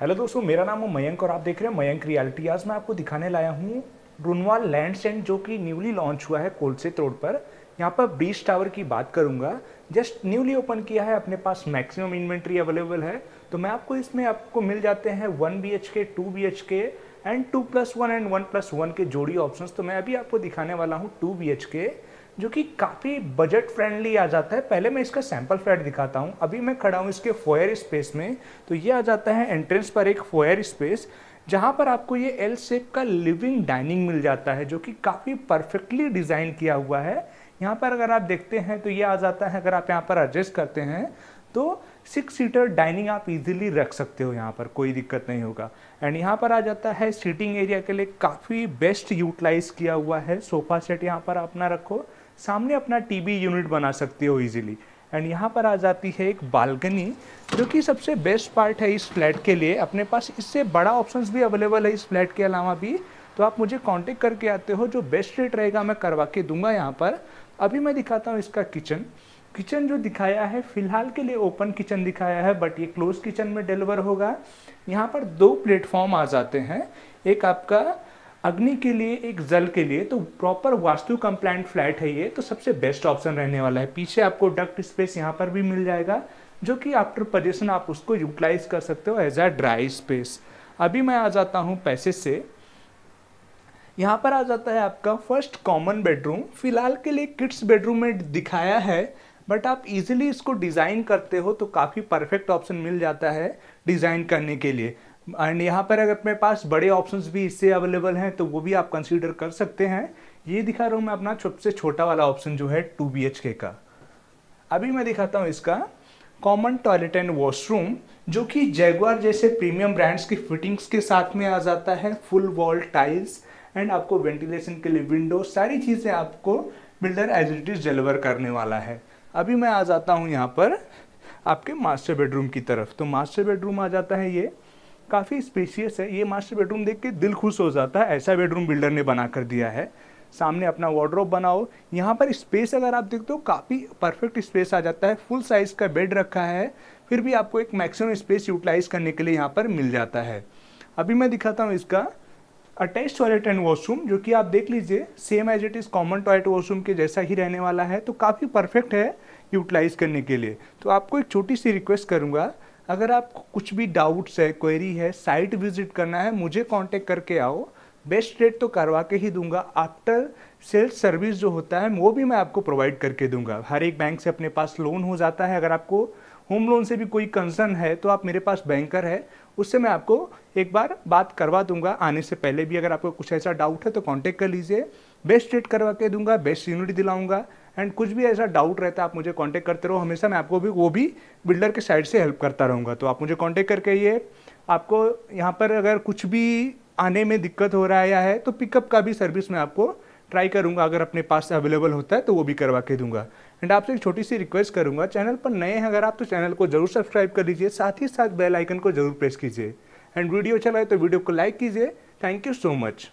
hello दोस्तों मेरा नाम है मयंक और आप देख रहे हैं मयंक रियलिटी आज मैं आपको दिखाने लाया हूँ रुनवाल लैंड सेंट जो कि न्यूली लॉन्च हुआ है कोलसेत रोड पर यहाँ पर ब्रीज टावर की बात करूंगा जस्ट न्यूली ओपन किया है अपने पास मैक्सिमम इन्वेंट्री अवेलेबल है तो मैं आपको इसमें आपको मिल जाते हैं one B H K two B H K and two plus one and one plus one के जोड़ी ऑप्शंस तो मैं अभी आपको दिखाने वाला हूँ टू बी एच के जो कि काफ़ी बजट फ्रेंडली आ जाता है पहले मैं इसका सैम्पल फ्लैट दिखाता हूँ अभी मैं खड़ा हूँ इसके फोयर स्पेस में तो ये आ जाता है एंट्रेंस पर एक फोयर स्पेस जहाँ पर आपको ये एल सेप का लिविंग डाइनिंग मिल जाता है जो कि काफ़ी परफेक्टली डिज़ाइन किया हुआ है यहाँ पर अगर आप देखते हैं तो ये आ जाता है अगर आप यहाँ पर एडजस्ट करते हैं तो सिक्स सीटर डाइनिंग आप इजीली रख सकते हो यहाँ पर कोई दिक्कत नहीं होगा एंड यहाँ पर आ जाता है सीटिंग एरिया के लिए काफ़ी बेस्ट यूटिलाइज किया हुआ है सोफ़ा सेट यहाँ पर अपना रखो सामने अपना टीबी यूनिट बना सकते हो इजीली एंड यहाँ पर आ जाती है एक बालकनी जो कि सबसे बेस्ट पार्ट है इस फ्लैट के लिए अपने पास इससे बड़ा ऑप्शन भी अवेलेबल है इस फ्लैट के अलावा भी तो आप मुझे कांटेक्ट करके आते हो जो बेस्ट रेट रहेगा मैं करवा के दूंगा यहाँ पर अभी मैं दिखाता हूँ इसका किचन किचन जो दिखाया है फिलहाल के लिए ओपन किचन दिखाया है बट ये क्लोज किचन में डिलीवर होगा यहाँ पर दो प्लेटफॉर्म आ जाते हैं एक आपका अग्नि के लिए एक जल के लिए तो प्रॉपर वास्तु कंप्लाइंट फ्लैट है ये तो सबसे बेस्ट ऑप्शन रहने वाला है पीछे आपको डक्ट स्पेस यहाँ पर भी मिल जाएगा जो कि आफ्टर पजेशन आप उसको यूटिलाइज कर सकते हो एज अ ड्राई स्पेस अभी मैं आ जाता हूँ पैसे से यहाँ पर आ जाता है आपका फर्स्ट कॉमन बेडरूम फिलहाल के लिए किड्स बेडरूम में दिखाया है बट आप इजीली इसको डिज़ाइन करते हो तो काफ़ी परफेक्ट ऑप्शन मिल जाता है डिज़ाइन करने के लिए एंड यहाँ पर अगर अपने पास बड़े ऑप्शंस भी इससे अवेलेबल हैं तो वो भी आप कंसीडर कर सकते हैं ये दिखा रहा हूँ मैं अपना सबसे छोटा वाला ऑप्शन जो है टू बी का अभी मैं दिखाता हूँ इसका कॉमन टॉयलेट एंड वॉशरूम जो कि जैगवार जैसे प्रीमियम ब्रांड्स की फिटिंग्स के साथ में आ जाता है फुल वॉल टाइल्स एंड आपको वेंटिलेशन के लिए विंडो सारी चीज़ें आपको builder as it is deliver करने वाला है अभी मैं आ जाता हूँ यहाँ पर आपके मास्टर बेडरूम की तरफ तो मास्टर बेडरूम आ जाता है ये काफ़ी स्पेशियस है ये मास्टर बेडरूम देख के दिल खुश हो जाता है ऐसा बेडरूम बिल्डर ने बना कर दिया है सामने अपना वार्ड्रोप बनाओ यहाँ पर स्पेस अगर आप देखते हो काफ़ी परफेक्ट स्पेस आ जाता है फुल साइज़ का बेड रखा है फिर भी आपको एक मैक्सिमम स्पेस यूटिलाइज करने के लिए यहाँ पर मिल जाता है अभी मैं दिखाता हूँ इसका अटैच टॉयलेट एंड वॉशरूम जो कि आप देख लीजिए same as it is common toilet washroom के जैसा ही रहने वाला है तो काफ़ी परफेक्ट है यूटिलाइज़ करने के लिए तो आपको एक छोटी सी रिक्वेस्ट करूँगा अगर आप कुछ भी डाउट्स है क्वेरी है साइट विजिट करना है मुझे कांटेक्ट करके आओ बेस्ट रेट तो करवा के ही दूंगा आफ्टर सेल्स सर्विस जो होता है वो भी मैं आपको प्रोवाइड करके दूंगा हर एक बैंक से अपने पास लोन हो जाता है अगर आपको होम लोन से भी कोई कंसर्न है तो आप मेरे पास बैंकर है उससे मैं आपको एक बार बात करवा दूंगा आने से पहले भी अगर आपको कुछ ऐसा डाउट है तो कांटेक्ट कर लीजिए बेस्ट रेट करवा के दूंगा बेस्ट यूनिट दिलाऊंगा एंड कुछ भी ऐसा डाउट रहता है आप मुझे कॉन्टैक्ट करते रहो हमेशा मैं आपको भी वो भी बिल्डर के साइड से हेल्प करता रहूँगा तो आप मुझे कॉन्टैक्ट करके ये आपको यहाँ पर अगर कुछ भी आने में दिक्कत हो रहा है या है तो पिकअप का भी सर्विस मैं आपको ट्राई करूँगा अगर अपने पास अवेलेबल होता है तो वो भी करवा के दूंगा एंड आपसे एक छोटी सी रिक्वेस्ट करूँगा चैनल पर नए हैं अगर आप तो चैनल को जरूर सब्सक्राइब कर लीजिए साथ ही साथ बेल आइकन को जरूर प्रेस कीजिए एंड वीडियो अच्छा लगे तो वीडियो को लाइक कीजिए थैंक यू सो मच